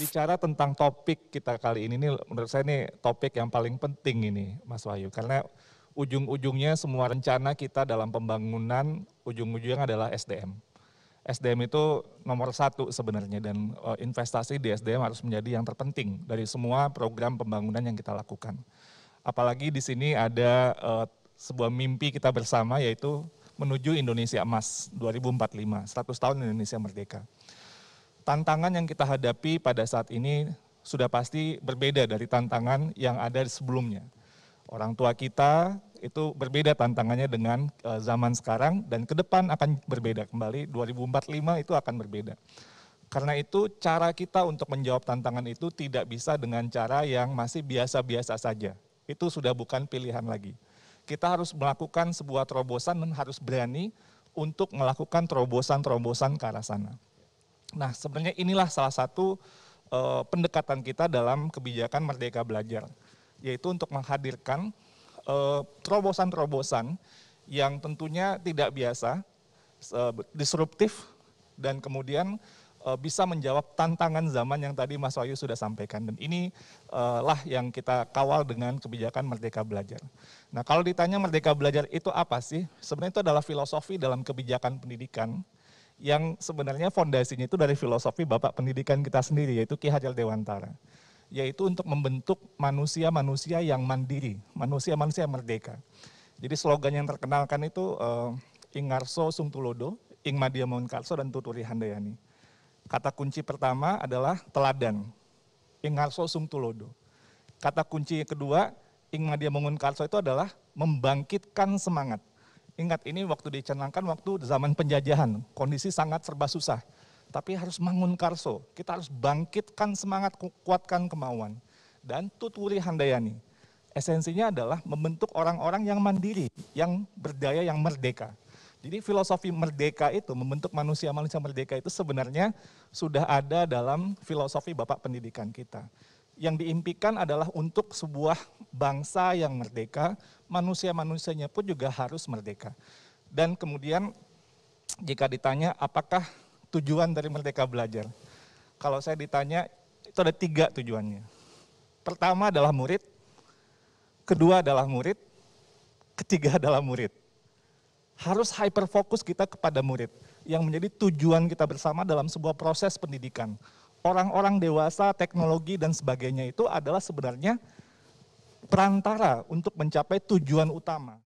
bicara tentang topik kita kali ini, ini menurut saya ini topik yang paling penting ini Mas Wahyu. Karena ujung-ujungnya semua rencana kita dalam pembangunan ujung-ujungnya adalah SDM. SDM itu nomor satu sebenarnya dan eh, investasi di SDM harus menjadi yang terpenting dari semua program pembangunan yang kita lakukan. Apalagi di sini ada eh, sebuah mimpi kita bersama yaitu menuju Indonesia Emas 2045, 100 tahun Indonesia Merdeka tantangan yang kita hadapi pada saat ini sudah pasti berbeda dari tantangan yang ada sebelumnya. Orang tua kita itu berbeda tantangannya dengan eh, zaman sekarang dan ke depan akan berbeda kembali 2045 itu akan berbeda. Karena itu cara kita untuk menjawab tantangan itu tidak bisa dengan cara yang masih biasa-biasa saja. Itu sudah bukan pilihan lagi. Kita harus melakukan sebuah terobosan dan harus berani untuk melakukan terobosan-terobosan ke arah sana. Nah, sebenarnya inilah salah satu uh, pendekatan kita dalam kebijakan Merdeka Belajar, yaitu untuk menghadirkan eh, terobosan-terobosan yang tentunya tidak biasa, uh, disruptif, dan kemudian uh, bisa menjawab tantangan zaman yang tadi Mas Wahyu sudah sampaikan. Dan inilah uh, yang kita kawal dengan kebijakan Merdeka Belajar. Nah kalau ditanya Merdeka Belajar itu apa sih? Sebenarnya itu adalah filosofi dalam kebijakan pendidikan yang sebenarnya fondasinya itu dari filosofi Bapak pendidikan kita sendiri yaitu Ki Hajar Dewantara. Yaitu untuk membentuk manusia-manusia yang mandiri, manusia-manusia yang merdeka. Jadi slogan yang terkenalkan itu uh, eh, Ingarso Sungtulodo, Ing Madia Mounkarso dan Tuturi Handayani. Kata kunci pertama adalah teladan. Ingarso Sungtulodo. Kata kunci kedua Ing Madia Mounkarso itu adalah membangkitkan semangat Ingat ini waktu dicanangkan waktu zaman penjajahan, kondisi sangat serba susah. Tapi harus bangun karso, kita harus bangkitkan semangat, kuatkan kemauan. Dan tuturi handayani, esensinya adalah membentuk orang-orang yang mandiri, yang berdaya, yang merdeka. Jadi filosofi merdeka itu, membentuk manusia-manusia merdeka itu sebenarnya sudah ada dalam filosofi Bapak pendidikan kita yang diimpikan adalah untuk sebuah bangsa yang merdeka, manusia-manusianya pun juga harus merdeka. Dan kemudian jika ditanya apakah tujuan dari Merdeka Belajar? Kalau saya ditanya, itu ada tiga tujuannya. Pertama adalah murid, kedua adalah murid, ketiga adalah murid. Harus hyperfokus kita kepada murid. Yang menjadi tujuan kita bersama dalam sebuah proses pendidikan orang-orang dewasa, teknologi dan sebagainya itu adalah sebenarnya perantara untuk mencapai tujuan utama.